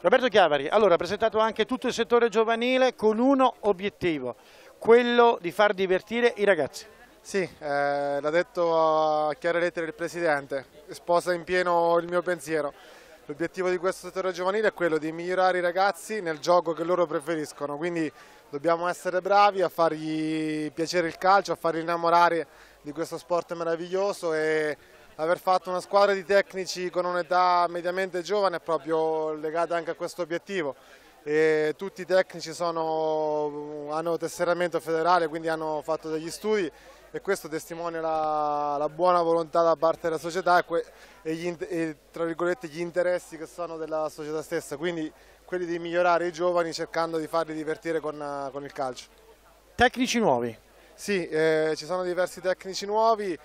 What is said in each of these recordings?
Roberto Chiavari, allora ha presentato anche tutto il settore giovanile con uno obiettivo, quello di far divertire i ragazzi. Sì, eh, l'ha detto a chiare lettere il Presidente, sposa in pieno il mio pensiero. L'obiettivo di questo settore giovanile è quello di migliorare i ragazzi nel gioco che loro preferiscono, quindi dobbiamo essere bravi a fargli piacere il calcio, a farli innamorare di questo sport meraviglioso e aver fatto una squadra di tecnici con un'età mediamente giovane è proprio legata anche a questo obiettivo. E tutti i tecnici sono, hanno tesseramento federale, quindi hanno fatto degli studi e questo testimonia la, la buona volontà da parte della società e, e, gli, e gli, interessi che sono della società stessa, quindi quelli di migliorare i giovani cercando di farli divertire con, con il calcio. Tecnici nuovi? Sì, eh, ci sono diversi tecnici nuovi,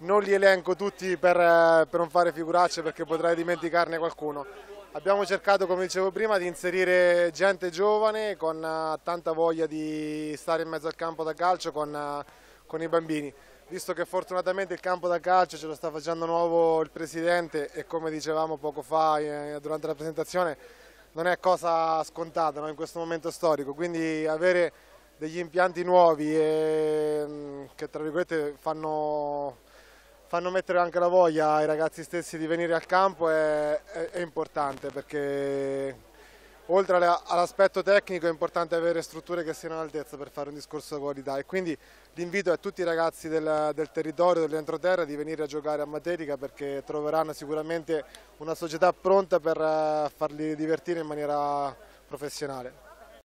non li elenco tutti per, eh, per non fare figuracce perché potrei dimenticarne qualcuno. Abbiamo cercato, come dicevo prima, di inserire gente giovane con eh, tanta voglia di stare in mezzo al campo da calcio con, eh, con i bambini. Visto che fortunatamente il campo da calcio ce lo sta facendo nuovo il Presidente e come dicevamo poco fa durante la presentazione non è cosa scontata no? in questo momento storico, quindi avere degli impianti nuovi e, mm, che tra virgolette fanno fanno mettere anche la voglia ai ragazzi stessi di venire al campo è, è, è importante perché oltre all'aspetto tecnico è importante avere strutture che siano all'altezza per fare un discorso di qualità e quindi l'invito è a tutti i ragazzi del, del territorio, dell'entroterra di venire a giocare a Materica perché troveranno sicuramente una società pronta per eh, farli divertire in maniera professionale.